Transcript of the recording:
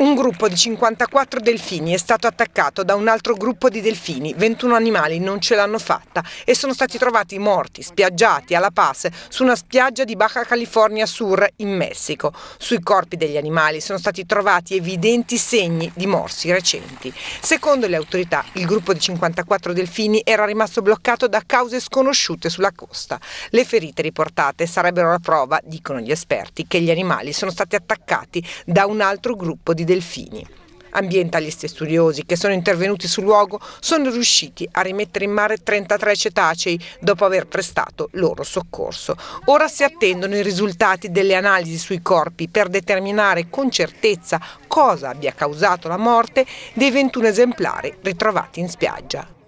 Un gruppo di 54 delfini è stato attaccato da un altro gruppo di delfini. 21 animali non ce l'hanno fatta e sono stati trovati morti, spiaggiati alla pace su una spiaggia di Baja California Sur in Messico. Sui corpi degli animali sono stati trovati evidenti segni di morsi recenti. Secondo le autorità, il gruppo di 54 delfini era rimasto bloccato da cause sconosciute sulla costa. Le ferite riportate sarebbero la prova, dicono gli esperti, che gli animali sono stati attaccati da un altro gruppo di delfini delfini. Ambientalisti e studiosi che sono intervenuti sul luogo sono riusciti a rimettere in mare 33 cetacei dopo aver prestato loro soccorso. Ora si attendono i risultati delle analisi sui corpi per determinare con certezza cosa abbia causato la morte dei 21 esemplari ritrovati in spiaggia.